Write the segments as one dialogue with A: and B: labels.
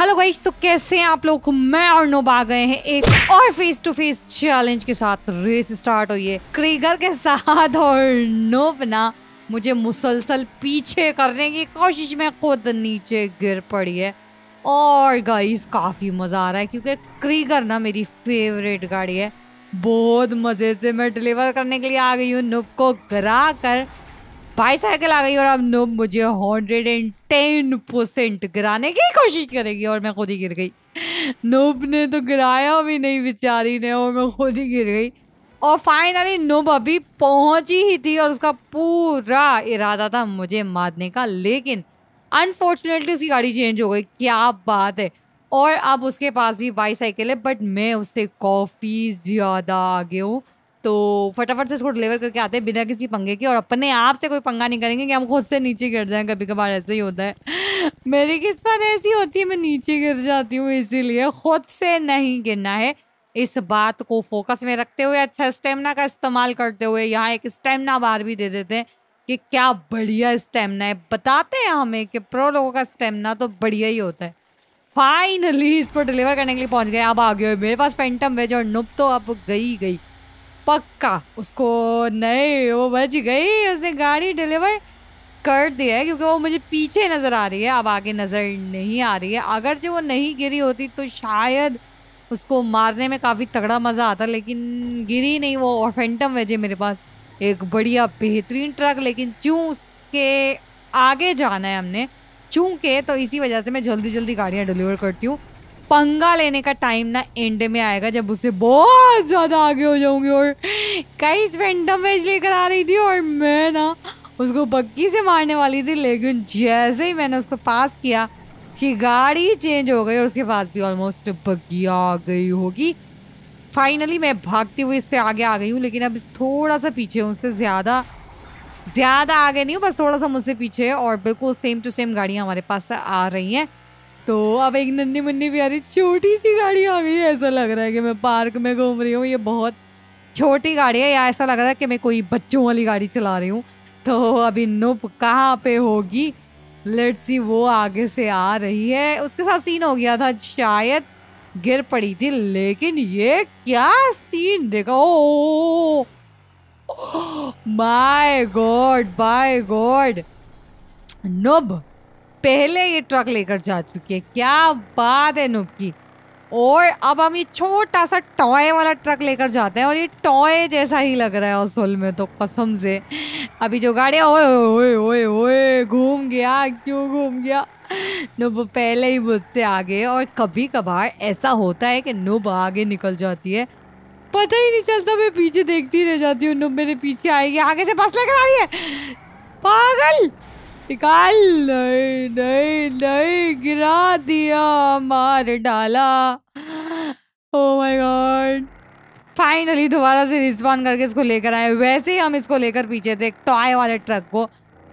A: Hello guys तो कैसे हैं आप लोग मैं और नोब आ गए हैं एक और फेस टू फेस चैलेंज के साथ रेस स्टार्ट हुई है क्रीगर के साथ और नोब ना मुझे मुसलसल पीछे करने की कोशिश में खुद नीचे गिर पड़ी है और गाइस काफ़ी मज़ा आ रहा है क्योंकि क्रीगर ना मेरी फेवरेट गाड़ी है बहुत मज़े से मैं डिलीवर करने के लिए आ गई हूँ नोब को गिरा कर बाईसाइकिल आ गई और अब नो मुझे हंड्रेड एंड टेन परसेंट गिराने की कोशिश करेगी और मैं खुद ही गिर गई नोब ने तो गिराया भी नहीं बेचारी ने और मैं खुद ही गिर गई और फाइनली नोब अभी पहुंची ही थी और उसका पूरा इरादा था मुझे मारने का लेकिन अनफॉर्चुनेटली उसकी गाड़ी चेंज हो गई क्या बात है और अब उसके पास भी बाईसाइकिल है बट मैं उससे काफ़ी ज़्यादा आगे हूँ तो फटाफट से इसको डिलीवर करके आते हैं बिना किसी पंगे के और अपने आप से कोई पंगा नहीं करेंगे कि हम खुद से नीचे गिर जाएं कभी कभार ऐसे ही होता है मेरी किस्मत ऐसी होती है मैं नीचे गिर जाती हूँ इसीलिए खुद से नहीं गिरना है इस बात को फोकस में रखते हुए अच्छा स्टेमिना का इस्तेमाल करते हुए यहाँ एक स्टेमिना बार भी दे देते हैं कि क्या बढ़िया स्टेमिना है बताते हैं हमें कि प्रो लोगों का स्टेमिना तो बढ़िया ही होता है फाइनली इसको डिलीवर करने के लिए पहुंच गए अब आ गए मेरे पास फैंटम वेज और नुप तो अब गई गई पक्का उसको नहीं वो बच गई उसने गाड़ी डिलीवर कर दिया है क्योंकि वो मुझे पीछे नज़र आ रही है अब आगे नज़र नहीं आ रही है अगर से वो नहीं गिरी होती तो शायद उसको मारने में काफ़ी तगड़ा मज़ा आता लेकिन गिरी नहीं वो और फैंटम वेजे मेरे पास एक बढ़िया बेहतरीन ट्रक लेकिन चूँ उसके आगे जाना है हमने चूँ के तो इसी वजह से मैं जल्दी जल्दी गाड़ियाँ डिलीवर करती हूँ पंगा लेने का टाइम ना एंड में आएगा जब उससे बहुत ज़्यादा आगे हो जाऊंगी और कई रेंडम वेज लेकर आ रही थी और मैं ना उसको बग्गी से मारने वाली थी लेकिन जैसे ही मैंने उसको पास किया कि गाड़ी चेंज हो गई और उसके पास भी ऑलमोस्ट बग्गी आ गई होगी फाइनली मैं भागती हुई इससे आगे आ गई हूँ लेकिन अब थोड़ा सा पीछे हूँ उससे ज़्यादा ज़्यादा आगे नहीं हूँ बस थोड़ा सा मुझसे पीछे है और बिल्कुल सेम टू सेम गाड़ियाँ हमारे पास आ रही हैं तो अब एक नन्नी मुन्नी प्यारी छोटी सी गाड़ी आ गई है ऐसा लग रहा है कि मैं पार्क में घूम रही हूँ ये बहुत छोटी गाड़ी है या ऐसा लग रहा है कि मैं कोई बच्चों वाली गाड़ी चला रही हूँ तो अभी नुप कहाँ पे होगी लेट सी वो आगे से आ रही है उसके साथ सीन हो गया था शायद गिर पड़ी थी लेकिन ये क्या सीन देखा oh my god by god noob पहले ये ट्रक लेकर जा चुकी है क्या बात है नुब की और अब हम ये छोटा सा टॉय वाला ट्रक लेकर जाते हैं और ये टॉय जैसा ही लग रहा है असुल में तो कसम से अभी जो गाड़ी ओए ओए ओए ओए घूम गया क्यों घूम गया नुब पहले ही मुझसे आगे और कभी कभार ऐसा होता है कि नुब आगे निकल जाती है पता ही नहीं चलता मैं पीछे देखती रह जाती हूँ नुब मेरे पीछे आएगी आगे से बस लेकर आ रही है पागल निकाल नहीं नहीं नहीं गिरा दिया मार डाला ओ माय गॉड फाइनली दोबारा से रिस्पॉन्ड करके इसको लेकर आए वैसे ही हम इसको लेकर पीछे थे टॉय वाले ट्रक को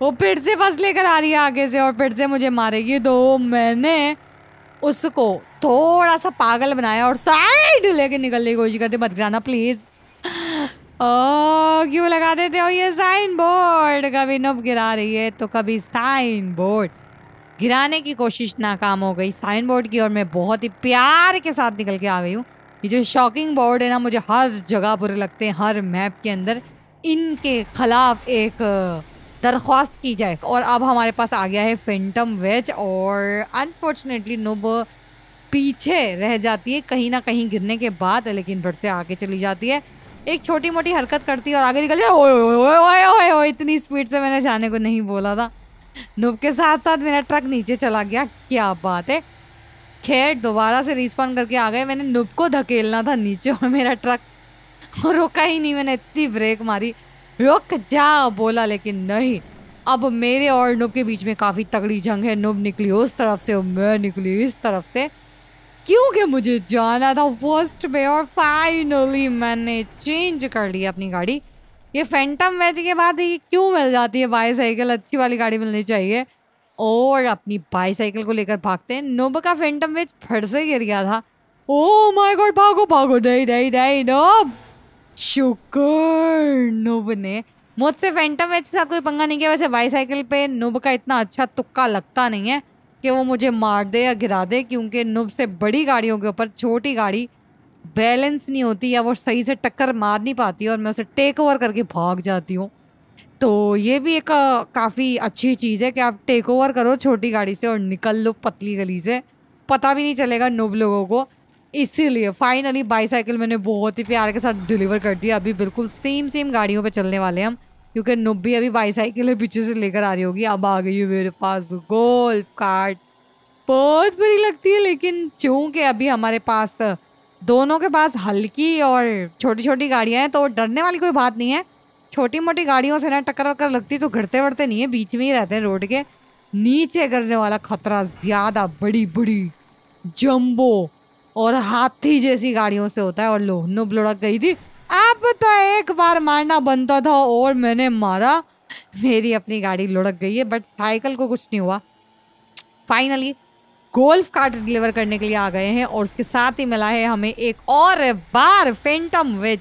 A: वो फिर से बस लेकर आ रही है आगे से और फिर से मुझे मारेगी तो मैंने उसको थोड़ा सा पागल बनाया और साइड लेके निकलने की कोशिश करते मत गिराना प्लीज़ ओ क्यों लगा देते हो ये साइन बोर्ड कभी नब गिरा रही है तो कभी साइन बोर्ड गिराने की कोशिश नाकाम हो गई साइन बोर्ड की और मैं बहुत ही प्यार के साथ निकल के आ गई हूँ ये जो शॉकिंग बोर्ड है ना मुझे हर जगह बुरे लगते हैं हर मैप के अंदर इनके खिलाफ एक दरख्वास्त की जाए और अब हमारे पास आ गया है फेंटम वेज और अनफॉर्चुनेटली नुब पीछे रह जाती है कहीं ना कहीं गिरने के बाद लेकिन फिर से आगे चली जाती है एक छोटी मोटी हरकत करती और आगे निकल जाए ओए ओए ओए ओए ओए इतनी स्पीड से मैंने जाने को नहीं बोला था नुब के साथ साथ मेरा ट्रक नीचे चला गया क्या बात है खैर दोबारा से रिस्पॉन्ड करके आ गए मैंने नुब को धकेलना था नीचे और मेरा ट्रक रुका ही नहीं मैंने इतनी ब्रेक मारी रुक जा बोला लेकिन नहीं अब मेरे और नुब के बीच में काफ़ी तगड़ी जंग है नुब निकली उस तरफ से और मैं निकली इस तरफ से क्योंकि मुझे जाना था फर्स्ट में और फाइनली मैंने चेंज कर लिया अपनी गाड़ी ये फैंटम वेज के बाद ये क्यों मिल जाती है बाईसाइकिल अच्छी वाली गाड़ी मिलनी चाहिए और अपनी बाईसाइकिल को लेकर भागते हैं नोब का फैंटम वेज फट से गिर गया था ओ माय गॉड भागो भागो नहीं नहीं नहीं नोब शुक्र नोब ने मुझसे फैंटम वेज के साथ कोई पंगा नहीं किया वैसे बाईसाइकिल पे नोब का इतना अच्छा तुक्का लगता नहीं है कि वो मुझे मार दे या गिरा दे क्योंकि नुब से बड़ी गाड़ियों के ऊपर छोटी गाड़ी बैलेंस नहीं होती या वो सही से टक्कर मार नहीं पाती और मैं उसे टेक ओवर करके भाग जाती हूँ तो ये भी एक काफ़ी अच्छी चीज़ है कि आप टेक ओवर करो छोटी गाड़ी से और निकल लो पतली गली से पता भी नहीं चलेगा नुब लोगों को इसीलिए फाइनली बाईसाइकिल मैंने बहुत ही प्यार के साथ डिलीवर कर दिया अभी बिल्कुल सेम सेम गाड़ियों पर चलने वाले हम क्योंकि नुब्बी अभी बाईसाइकिल पीछे से लेकर आ रही होगी अब आ गई मेरे पास गोल्फ कार्ट बहुत बुरी लगती है लेकिन चूंकि अभी हमारे पास दोनों के पास हल्की और छोटी छोटी गाड़ियाँ हैं तो डरने वाली कोई बात नहीं है छोटी मोटी गाड़ियों से ना टक्कर वक्कर लगती तो घटते बढ़ते नहीं है बीच में ही रहते हैं रोड के नीचे करने वाला खतरा ज़्यादा बड़ी बड़ी जम्बो और हाथी जैसी गाड़ियों से होता है और लो नुब लुढ़क गई थी अब तो एक बार मारना बनता था और मैंने मारा मेरी अपनी गाड़ी लुढ़क गई है बट साइकिल को कुछ नहीं हुआ फाइनली गोल्फ कार्ट डिलीवर करने के लिए आ गए हैं और उसके साथ ही मिला है हमें एक और बार फेंटम वेज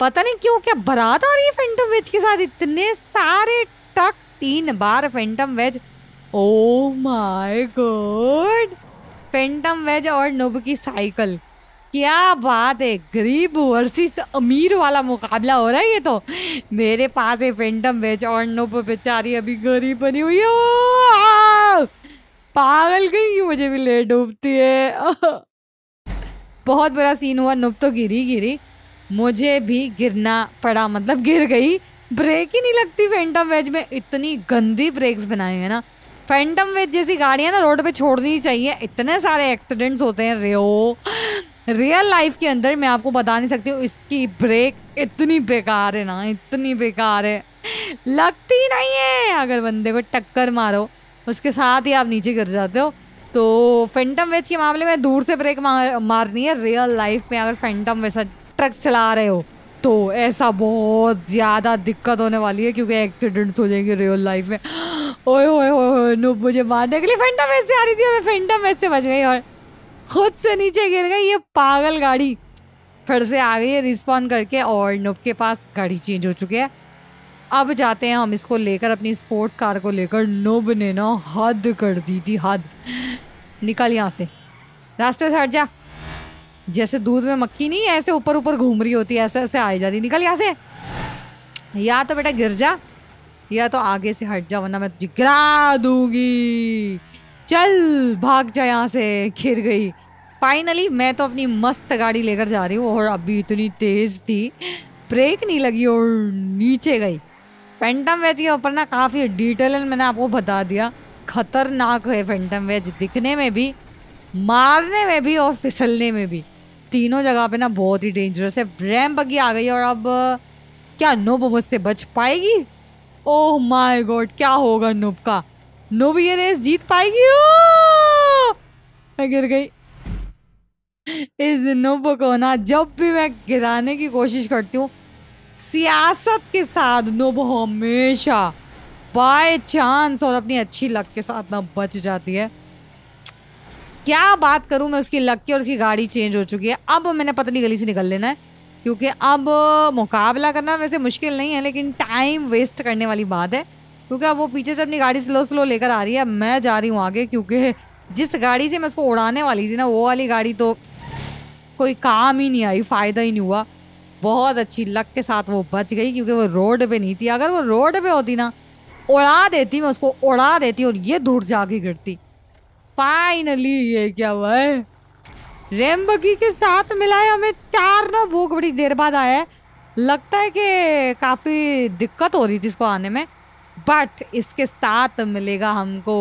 A: पता नहीं क्यों क्या बरात आ रही है फेंटम वेज के साथ इतने सारे टक तीन बार phantom wedge oh my god phantom wedge और नुब की साइकिल क्या बात है गरीब वर्सेस अमीर वाला मुकाबला हो रहा है ये तो मेरे पास है फेंटम बेच और नोप बेचारी अभी गरीब बनी हुई है पागल गई मुझे भी ले डूबती है बहुत बड़ा सीन हुआ नुप तो गिरी गिरी मुझे भी गिरना पड़ा मतलब गिर गई ब्रेक ही नहीं लगती फेंटम वेज में इतनी गंदी ब्रेक्स बनाए है ना फैंटम वेज जैसी गाड़ियाँ ना रोड पे छोड़नी चाहिए इतने सारे एक्सीडेंट्स होते हैं रे रियल लाइफ के अंदर मैं आपको बता नहीं सकती हूँ इसकी ब्रेक इतनी बेकार है ना इतनी बेकार है लगती नहीं है अगर बंदे को टक्कर मारो उसके साथ ही आप नीचे गिर जाते हो तो फैंटम वेज के मामले में दूर से ब्रेक मार, मारनी है रियल लाइफ में अगर फैंटम वैसा ट्रक चला रहे हो तो ऐसा बहुत ज़्यादा दिक्कत होने वाली है क्योंकि एक्सीडेंट्स हो जाएंगे रियल लाइफ में ओए ओए ओए नो मुझे मारने के लिए फेंडा ऐसे आ रही थी और मैं फेंडा ऐसे बच गई और खुद से नीचे गिर गई ये पागल गाड़ी फिर से आ गई है रिस्पॉन्ड करके और नुब के पास गाड़ी चेंज हो चुकी है अब जाते हैं हम इसको लेकर अपनी स्पोर्ट्स कार को लेकर नुब ने ना हद कर दी थी हद निकल यहाँ से रास्ते से हट जा जैसे दूध में मक्खी नहीं ऐसे ऊपर ऊपर घूम रही होती है ऐसे ऐसे आई जा रही निकल यहाँ से या तो बेटा गिर जा या तो आगे से हट जा वरना मैं तुझे गिरा दूंगी चल भाग जा यहाँ से घिर गई फाइनली मैं तो अपनी मस्त गाड़ी लेकर जा रही हूँ और अभी इतनी तेज़ थी ब्रेक नहीं लगी और नीचे गई फैंटम वेज के ऊपर ना काफ़ी डिटेल मैंने आपको बता दिया खतरनाक है फैंटम वेज दिखने में भी मारने में भी और फिसलने में भी तीनों जगह पे ना बहुत ही डेंजरस है रैम बगी आ गई और अब क्या नुब मुझसे बच पाएगी ओह माय गॉड क्या होगा नुब का नुब ये रेस जीत पाएगी ओ! Oh! मैं गिर गई इस नुब को ना जब भी मैं गिराने की कोशिश करती हूँ सियासत के साथ नुब हमेशा बाय चांस और अपनी अच्छी लक के साथ ना बच जाती है क्या बात करूं मैं उसकी लक की और उसकी गाड़ी चेंज हो चुकी है अब मैंने पतली गली से निकल लेना है क्योंकि अब मुकाबला करना वैसे मुश्किल नहीं है लेकिन टाइम वेस्ट करने वाली बात है क्योंकि अब वो पीछे से अपनी गाड़ी स्लो स्लो लेकर आ रही है मैं जा रही हूँ आगे क्योंकि जिस गाड़ी से मैं उसको उड़ाने वाली थी ना वो वाली गाड़ी तो कोई काम ही नहीं आई फ़ायदा ही नहीं हुआ बहुत अच्छी लक के साथ वो बच गई क्योंकि वो रोड पे नहीं थी अगर वो रोड पे होती ना उड़ा देती मैं उसको उड़ा देती और ये दूर जाके गिरती फाइनली ये क्या हुआ है रेमबगी के साथ मिला है हमें चार ना भूख बड़ी देर बाद आया है लगता है कि काफ़ी दिक्कत हो रही थी इसको आने में बट इसके साथ मिलेगा हमको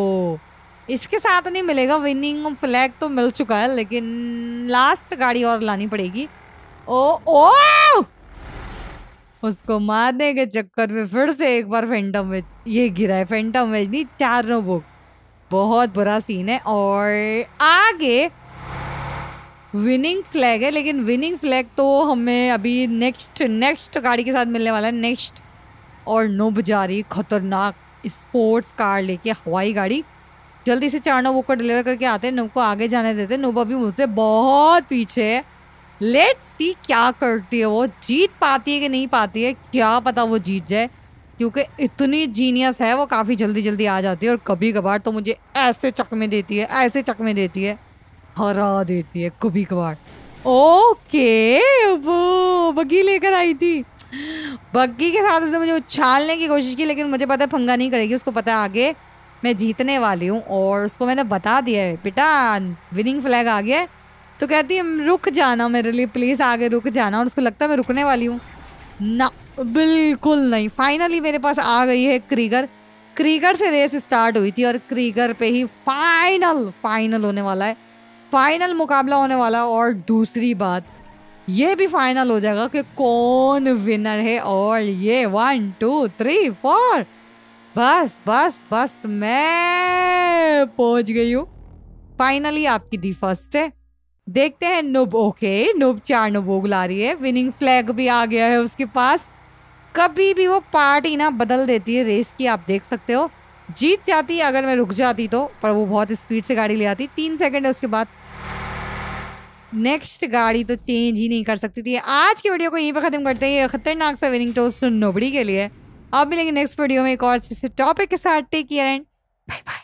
A: इसके साथ नहीं मिलेगा विनिंग फ्लैग तो मिल चुका है लेकिन लास्ट गाड़ी और लानी पड़ेगी ओ ओ उसको मारने के चक्कर में फिर से एक बार फेंटम वेज ये गिरा है फेंटम वेज नहीं चार नो बुक बहुत बुरा सीन है और आगे विनिंग फ्लैग है लेकिन विनिंग फ्लैग तो हमें अभी नेक्स्ट नेक्स्ट गाड़ी के साथ मिलने वाला है नेक्स्ट और नुब जा रही खतरनाक स्पोर्ट्स कार लेके हवाई गाड़ी जल्दी से चार वो को डिलीवर करके आते हैं नुब को आगे जाने देते हैं नुब अभी मुझसे बहुत पीछे है लेट्स सी क्या करती है वो जीत पाती है कि नहीं पाती है क्या पता वो जीत जाए क्योंकि इतनी जीनियस है वो काफ़ी जल्दी जल्दी आ जाती है और कभी कभार तो मुझे ऐसे चकमे देती है ऐसे चकमे देती है हरा देती है कभी कभार ओके वो बग्गी लेकर आई थी बग्गी के साथ उसने मुझे उछालने की कोशिश की लेकिन मुझे पता है फंगा नहीं करेगी उसको पता है आगे मैं जीतने वाली हूँ और उसको मैंने बता दिया है बेटा विनिंग फ्लैग आ गया है तो कहती है रुक जाना मेरे लिए प्लीज़ आगे रुक जाना और उसको लगता है मैं रुकने वाली हूँ ना बिल्कुल नहीं फाइनली मेरे पास आ गई है क्रीगर क्रीगर से रेस स्टार्ट हुई थी और क्रीगर पे ही फाइनल फाइनल होने वाला है फाइनल मुकाबला होने वाला है और दूसरी बात ये भी फाइनल हो जाएगा कि कौन विनर है और ये वन टू थ्री फोर बस बस बस मैं पहुंच गई हूँ फाइनली आपकी दी फर्स्ट है देखते हैं नुब ओके नुब चार नोबोग ला रही है विनिंग फ्लैग भी आ गया है उसके पास कभी भी वो पार्टी ना बदल देती है रेस की आप देख सकते हो जीत जाती अगर मैं रुक जाती तो पर वो बहुत स्पीड से गाड़ी ले आती तीन सेकेंड है उसके बाद नेक्स्ट गाड़ी तो चेंज ही नहीं कर सकती थी आज की वीडियो को यहीं पर ख़त्म करते हैं ये खतरनाक सा विनिंग टोस्ट नोबड़ी के लिए अब मिलेंगे नेक्स्ट वीडियो में एक और अच्छे से टॉपिक के साथ take care and bye bye